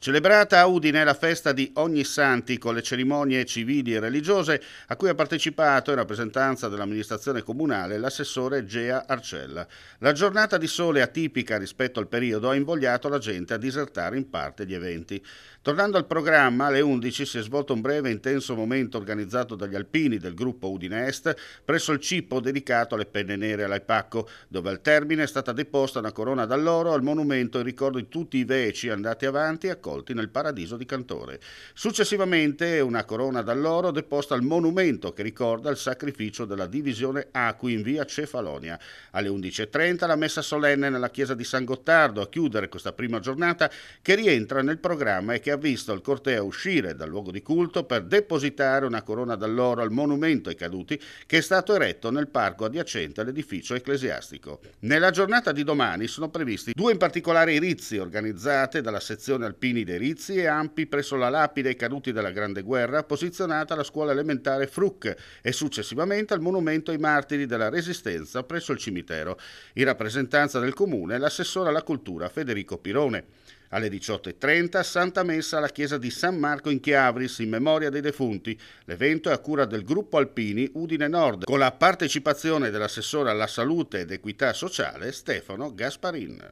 Celebrata a Udine la festa di Ogni Santi con le cerimonie civili e religiose a cui ha partecipato in rappresentanza dell'amministrazione comunale l'assessore Gea Arcella. La giornata di sole atipica rispetto al periodo ha invogliato la gente a disertare in parte gli eventi. Tornando al programma, alle 11 si è svolto un breve e intenso momento organizzato dagli alpini del gruppo Udine Est presso il cippo dedicato alle penne nere all'Aipacco, dove al termine è stata deposta una corona d'alloro al monumento in ricordo di tutti i veci andati avanti a raccolti nel paradiso di Cantore. Successivamente una corona d'alloro deposta al monumento che ricorda il sacrificio della divisione Acqui in via Cefalonia. Alle 11.30 la messa solenne nella chiesa di San Gottardo a chiudere questa prima giornata che rientra nel programma e che ha visto il corteo uscire dal luogo di culto per depositare una corona d'alloro al monumento ai caduti che è stato eretto nel parco adiacente all'edificio ecclesiastico. Nella giornata di domani sono previsti due in particolare irizi organizzate dalla sezione alpini Arpinide Rizzi e Ampi presso la lapide ai caduti della Grande Guerra posizionata alla scuola elementare Fruc e successivamente al monumento ai martiri della Resistenza presso il cimitero. In rappresentanza del comune l'assessore alla cultura Federico Pirone. Alle 18.30 Santa Messa alla chiesa di San Marco in Chiavris in memoria dei defunti. L'evento è a cura del gruppo Alpini Udine Nord con la partecipazione dell'assessore alla salute ed equità sociale Stefano Gasparin.